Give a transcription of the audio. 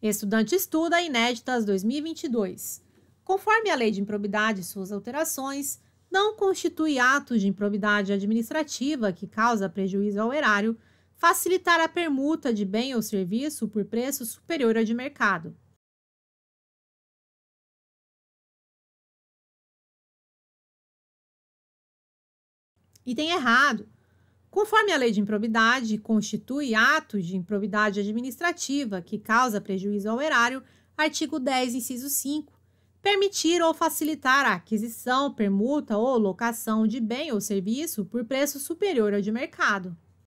Estudante estuda inéditas 2022. Conforme a lei de improbidade e suas alterações, não constitui ato de improbidade administrativa que causa prejuízo ao erário facilitar a permuta de bem ou serviço por preço superior ao de mercado. Item errado. Conforme a lei de improbidade constitui atos de improbidade administrativa que causa prejuízo ao erário, artigo 10, inciso 5, permitir ou facilitar a aquisição, permuta ou locação de bem ou serviço por preço superior ao de mercado.